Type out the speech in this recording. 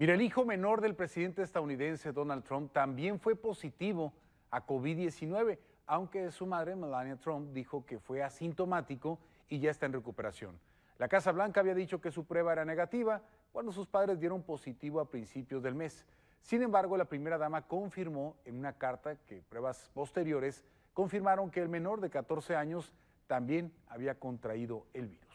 Mira, el hijo menor del presidente estadounidense Donald Trump también fue positivo a COVID-19, aunque su madre Melania Trump dijo que fue asintomático y ya está en recuperación. La Casa Blanca había dicho que su prueba era negativa cuando sus padres dieron positivo a principios del mes. Sin embargo, la primera dama confirmó en una carta que pruebas posteriores confirmaron que el menor de 14 años también había contraído el virus.